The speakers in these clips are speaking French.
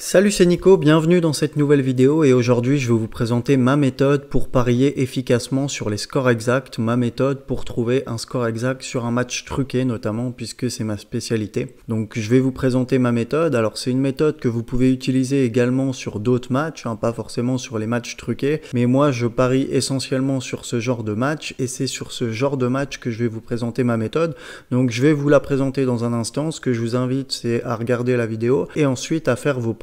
Salut c'est Nico, bienvenue dans cette nouvelle vidéo et aujourd'hui je vais vous présenter ma méthode pour parier efficacement sur les scores exacts, ma méthode pour trouver un score exact sur un match truqué notamment puisque c'est ma spécialité. Donc je vais vous présenter ma méthode, alors c'est une méthode que vous pouvez utiliser également sur d'autres matchs, hein, pas forcément sur les matchs truqués, mais moi je parie essentiellement sur ce genre de match et c'est sur ce genre de match que je vais vous présenter ma méthode. Donc je vais vous la présenter dans un instant, ce que je vous invite c'est à regarder la vidéo et ensuite à faire vos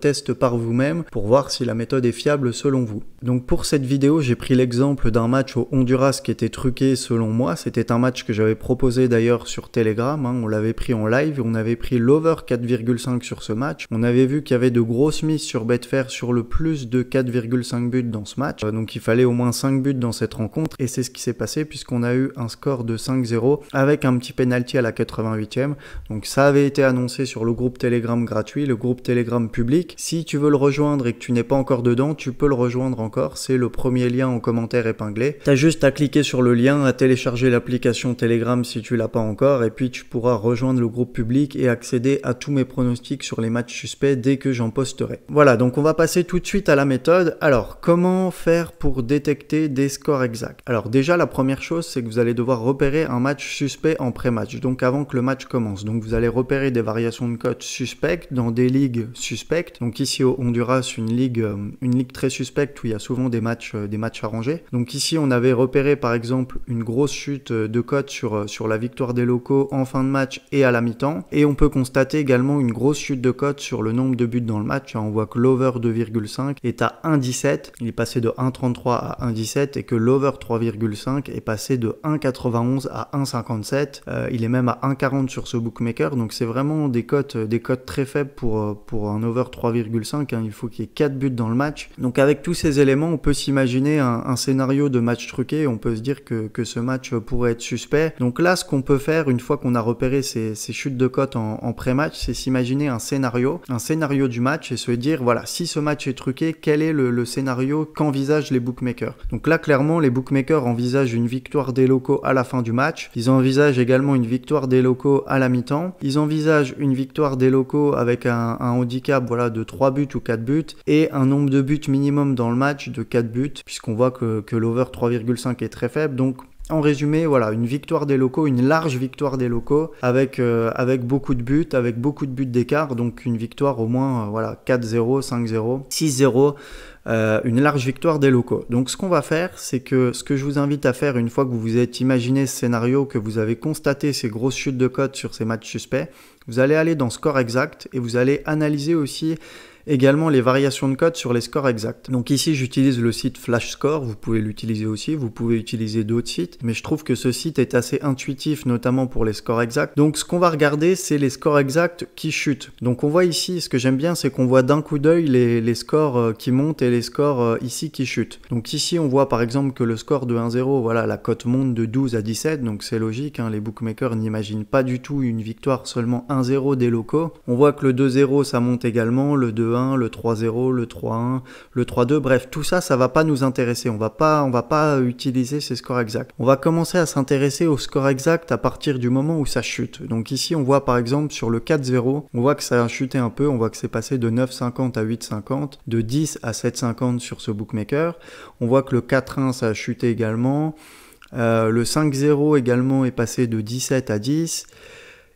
test par vous-même pour voir si la méthode est fiable selon vous. Donc pour cette vidéo, j'ai pris l'exemple d'un match au Honduras qui était truqué selon moi. C'était un match que j'avais proposé d'ailleurs sur Telegram. Hein. On l'avait pris en live, on avait pris l'over 4,5 sur ce match. On avait vu qu'il y avait de grosses mises sur Betfair sur le plus de 4,5 buts dans ce match. Euh, donc il fallait au moins 5 buts dans cette rencontre et c'est ce qui s'est passé puisqu'on a eu un score de 5-0 avec un petit penalty à la 88e. Donc ça avait été annoncé sur le groupe Telegram gratuit, le groupe Telegram public. Si tu veux le rejoindre et que tu n'es pas encore dedans, tu peux le rejoindre encore. C'est le premier lien en commentaire épinglé. Tu as juste à cliquer sur le lien, à télécharger l'application Telegram si tu l'as pas encore, et puis tu pourras rejoindre le groupe public et accéder à tous mes pronostics sur les matchs suspects dès que j'en posterai. Voilà, donc on va passer tout de suite à la méthode. Alors, comment faire pour détecter des scores exacts Alors déjà, la première chose, c'est que vous allez devoir repérer un match suspect en pré-match, donc avant que le match commence. Donc vous allez repérer des variations de cotes suspectes dans des ligues suspectes donc ici au Honduras, une ligue, euh, une ligue très suspecte où il y a souvent des matchs, euh, des matchs arrangés. Donc ici, on avait repéré par exemple une grosse chute euh, de cote sur, sur la victoire des locaux en fin de match et à la mi-temps. Et on peut constater également une grosse chute de cote sur le nombre de buts dans le match. Hein, on voit que l'over 2,5 est à 1,17. Il est passé de 1,33 à 1,17 et que l'over 3,5 est passé de 1,91 à 1,57. il est même à 1,40 sur ce bookmaker. Donc c'est vraiment des cotes, des cotes très faibles pour, pour un over 3,5. Hein. il faut qu'il y ait 4 buts dans le match. Donc avec tous ces éléments, on peut s'imaginer un, scénario de match truqué. On peut se dire que, que ce match euh, pourrait être suspect. Donc là, ce qu'on peut faire une fois qu'on a repéré ces, chutes de cote en, pré-match, c'est s'imaginer un scénario, un scénario du match et se dire voilà, si ce match est truqué, quel est le, scénario qu'envisagent les bookmakers Donc là, clairement, les bookmakers envisagent une victoire des locaux à la fin du match. Ils envisagent également une victoire des locaux à la mi-temps. Ils envisagent une victoire des locaux avec un, un handicap voilà, de 3 buts ou 4 buts et un nombre de buts minimum dans le match de 4 buts puisqu'on voit que, que l'over 3,5 est très faible. Donc en résumé, voilà, une victoire des locaux, une large victoire des locaux, avec, euh, avec beaucoup de buts, avec beaucoup de buts d'écart, donc une victoire au moins euh, voilà, 4-0, 5-0, 6-0. une large victoire des locaux. Donc ce qu'on va faire, c'est que ce que je vous invite à faire une fois que vous vous êtes imaginé ce scénario, que vous avez constaté ces grosses chutes de cotes sur ces matchs suspects, vous allez aller dans Score Exact et vous allez analyser aussi également les variations de code sur les scores exacts. Donc ici j'utilise le site Flash Score, vous pouvez l'utiliser aussi, vous pouvez utiliser d'autres sites, mais je trouve que ce site est assez intuitif notamment pour les scores exacts. Donc ce qu'on va regarder c'est les scores exacts qui chutent. Donc on voit ici, ce que j'aime bien c'est qu'on voit d'un coup d'œil les, scores euh, qui montent et les scores euh, ici qui chutent. Donc ici on voit par exemple que le score de 1-0, voilà la cote monte de 12 à 17, donc c'est logique, hein, les bookmakers n'imaginent pas du tout une victoire seulement 1-0 des locaux. On voit que le 2-0 ça monte également, le 2 le 3-0, le 3-1, le 3-2, bref, tout ça, ça va pas nous intéresser. On va pas, on va pas utiliser ces scores exacts. On va commencer à s'intéresser aux scores exacts à partir du moment où ça chute. Donc ici, on voit par exemple sur le 4-0, on voit que ça a chuté un peu, on voit que c'est passé de 9,50 à 8,50, de 10 à 7,50 sur ce bookmaker. On voit que le 4-1, ça a chuté également. Euh, le 5-0 également est passé de 17 à 10.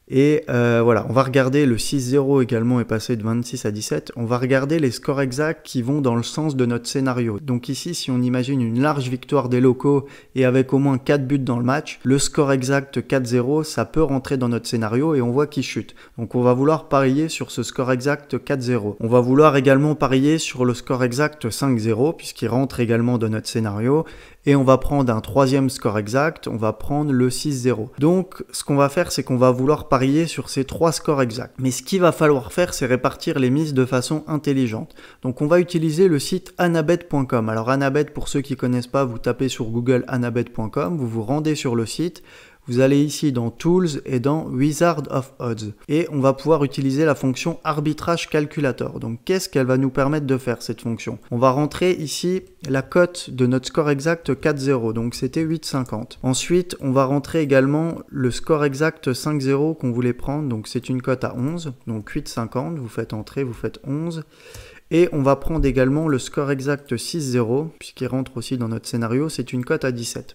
Et euh, voilà, on va regarder le 6-0 également est passé de 26 à 17. On va regarder les scores exacts qui vont dans le sens de notre scénario. Donc ici, si on imagine une large victoire des locaux et avec au moins 4 buts dans le match, le score exact 4-0, ça peut rentrer dans notre scénario et on voit qu'il chute. Donc on va vouloir parier sur ce score exact 4-0. On va vouloir également parier sur le score exact 5-0 puisqu'il rentre également dans notre scénario et on va prendre un troisième score exact, on va prendre le 6-0. Donc ce qu'on va faire, c'est qu'on va vouloir parier sur ces trois scores exacts. Mais ce qu'il va falloir faire, c'est répartir les mises de façon intelligente. Donc on va utiliser le site anabet.com. Alors anabet, pour ceux qui connaissent pas, vous tapez sur Google anabet.com, vous vous rendez sur le site, vous allez ici dans Tools et dans Wizard of Odds. Et on va pouvoir utiliser la fonction arbitrage calculator. Donc qu'est-ce qu'elle va nous permettre de faire cette fonction On va rentrer ici la cote de notre score exact 4-0, donc c'était 8,50. Ensuite, on va rentrer également le score exact 5-0 qu'on voulait prendre, donc c'est une cote à 11, donc 8,50, vous faites entrer, vous faites 11. Et on va prendre également le score exact 6-0, puisqu'il rentre aussi dans notre scénario, c'est une cote à 17.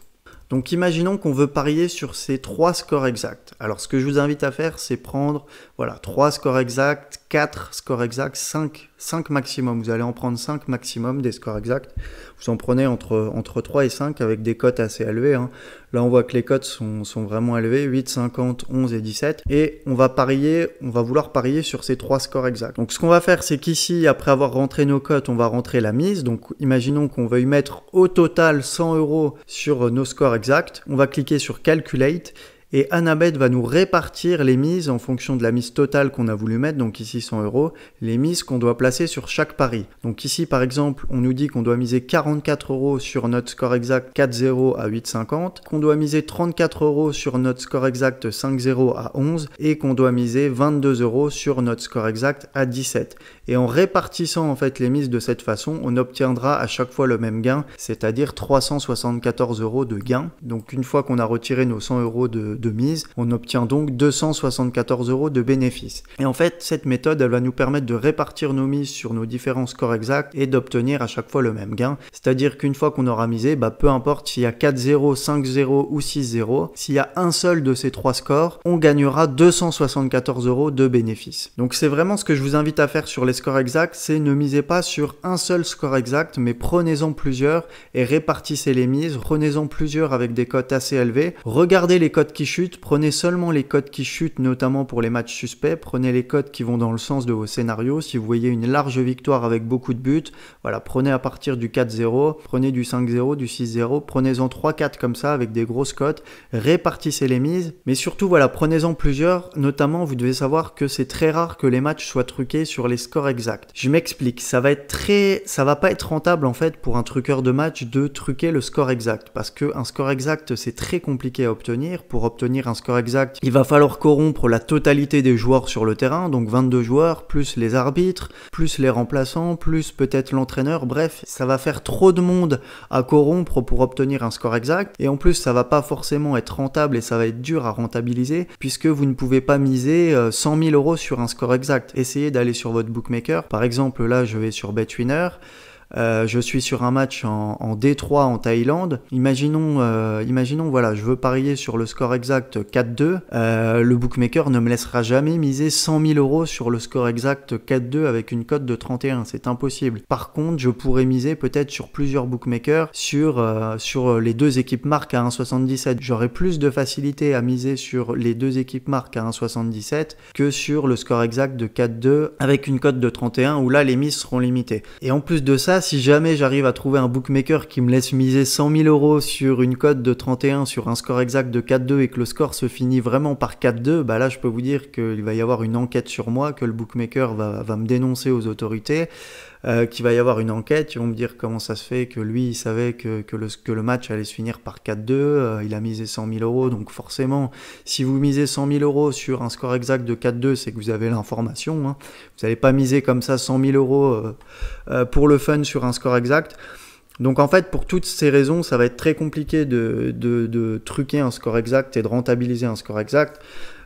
Donc imaginons qu'on veut parier sur ces trois scores exacts. Alors ce que je vous invite à faire, c'est prendre voilà, trois scores exacts, quatre scores exacts, cinq 5 maximum. Vous allez en prendre cinq maximum des scores exacts. Vous en prenez entre, entre 3 et 5 avec des cotes assez élevées. Hein. Là on voit que les cotes sont, sont, vraiment élevées, 8, 50, 11 et 17. Et on va parier, on va vouloir parier sur ces trois scores exacts. Donc ce qu'on va faire, c'est qu'ici, après avoir rentré nos cotes, on va rentrer la mise. Donc imaginons qu'on veuille mettre au total 100 euros sur nos scores exacts on va cliquer sur Calculate et Annabeth va nous répartir les mises en fonction de la mise totale qu'on a voulu mettre, donc ici 100 euros, les mises qu'on doit placer sur chaque pari. Donc ici par exemple, on nous dit qu'on doit miser 44 euros sur notre score exact 4-0 à 8,50, qu'on doit miser 34 euros sur notre score exact 5-0 à 11 et qu'on doit miser 22 euros sur notre score exact à 17. Et en répartissant en fait les mises de cette façon, on obtiendra à chaque fois le même gain, c'est-à-dire 374 euros de gain. Donc une fois qu'on a retiré nos 100 euros de, de mise, on obtient donc 274 euros de bénéfice. Et en fait, cette méthode, elle va nous permettre de répartir nos mises sur nos différents scores exacts et d'obtenir à chaque fois le même gain. C'est-à-dire qu'une fois qu'on aura misé, bah, peu importe s'il y a 4-0, 5-0 ou 6-0, s'il y a un seul de ces trois scores, on gagnera 274 euros de bénéfice. Donc c'est vraiment ce que je vous invite à faire sur les Score exact, c'est ne misez pas sur un seul score exact, mais prenez-en plusieurs et répartissez les mises, prenez-en plusieurs avec des cotes assez élevées. Regardez les cotes qui chutent, prenez seulement les cotes qui chutent, notamment pour les matchs suspects, prenez les cotes qui vont dans le sens de vos scénarios. Si vous voyez une large victoire avec beaucoup de buts, voilà, prenez à partir du 4-0, prenez du 5-0, du 6-0, prenez-en 3-4 comme ça avec des grosses cotes, répartissez les mises, mais surtout voilà, prenez-en plusieurs, notamment vous devez savoir que c'est très rare que les matchs soient truqués sur les scores exact. Je m'explique, ça va être très, ça va pas être rentable en fait pour un truqueur de match de truquer le score exact parce que un score exact c'est très compliqué à obtenir. Pour obtenir un score exact, il va falloir corrompre la totalité des joueurs sur le terrain, donc 22 joueurs plus les arbitres, plus les remplaçants, plus peut-être l'entraîneur. Bref, ça va faire trop de monde à corrompre pour obtenir un score exact et en plus ça va pas forcément être rentable et ça va être dur à rentabiliser puisque vous ne pouvez pas miser 100 euh, 000 euros sur un score exact. Essayez d'aller sur votre book par exemple, là, je vais sur BetWinner. Euh, je suis sur un match en, en D3 en Thaïlande. Imaginons, euh, imaginons, voilà, je veux parier sur le score exact 4-2. Euh, le bookmaker ne me laissera jamais miser 100 000 euros sur le score exact 4-2 avec une cote de 31. C'est impossible. Par contre, je pourrais miser peut-être sur plusieurs bookmakers sur, sur les deux équipes marques à 1,77. J'aurais plus de facilité à miser sur les deux équipes marques à 1,77 que sur le score exact de 4-2 avec une cote de 31 où là les mises seront limitées. Et en plus de ça, si jamais j'arrive à trouver un bookmaker qui me laisse miser 100 000 euros sur une cote de 31 sur un score exact de 4-2 et que le score se finit vraiment par 4-2, bah là, je peux vous dire qu'il va y avoir une enquête sur moi, que le bookmaker va, va me dénoncer aux autorités euh, qu'il va y avoir une enquête. Ils vont me dire comment ça se fait que lui, il savait que, que, le, que le match allait se finir par 4-2. Euh, il a misé 100 000 euros. Donc forcément, si vous misez 100 000 euros sur un score exact de 4-2, c'est que vous avez l'information. Hein. Vous n'allez pas miser comme ça 100 000 euros euh, euh, pour le fun sur un score exact. Donc en fait, pour toutes ces raisons, ça va être très compliqué de, de, de truquer un score exact et de rentabiliser un score exact.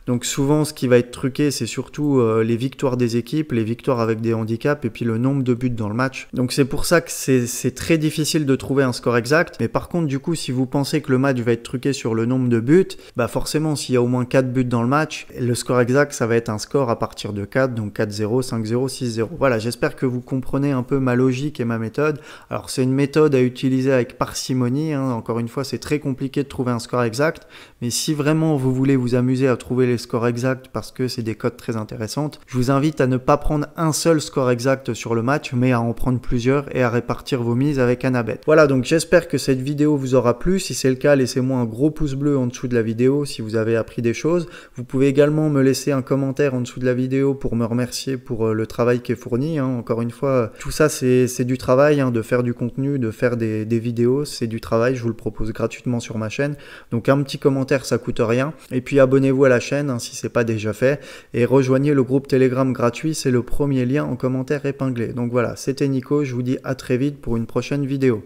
Donc souvent, ce qui va être truqué, c'est surtout euh, les victoires des équipes, les victoires avec des handicaps et puis le nombre de buts dans le match. Donc c'est pour ça que c'est très difficile de trouver un score exact. Mais par contre, du coup, si vous pensez que le match va être truqué sur le nombre de buts, bah forcément, s'il y a au moins 4 buts dans le match, le score exact, ça va être un score à partir de 4, donc 4-0, 5-0, 6-0. Voilà, j'espère que vous comprenez un peu ma logique et ma méthode. Alors c'est une méthode à utiliser avec parcimonie, hein. encore une fois, c'est très compliqué de trouver un score exact, mais si vraiment vous voulez vous amuser à trouver les scores exacts parce que c'est des codes très intéressantes, je vous invite à ne pas prendre un seul score exact sur le match, mais à en prendre plusieurs et à répartir vos mises avec anabeth Voilà, donc j'espère que cette vidéo vous aura plu. Si c'est le cas, laissez-moi un gros pouce bleu en dessous de la vidéo si vous avez appris des choses. Vous pouvez également me laisser un commentaire en dessous de la vidéo pour me remercier pour euh, le travail qui est fourni. Hein. Encore une fois, tout ça c'est du travail, hein, de faire du contenu, de faire des vidéos, c'est du travail, je vous le propose gratuitement sur ma chaîne. Donc un petit commentaire ça coûte rien. Et puis abonnez-vous à la chaîne hein, si c'est pas déjà fait et rejoignez le groupe Telegram gratuit, c'est le premier lien en commentaire épinglé. Donc voilà, c'était Nico, je vous dis à très vite pour une prochaine vidéo.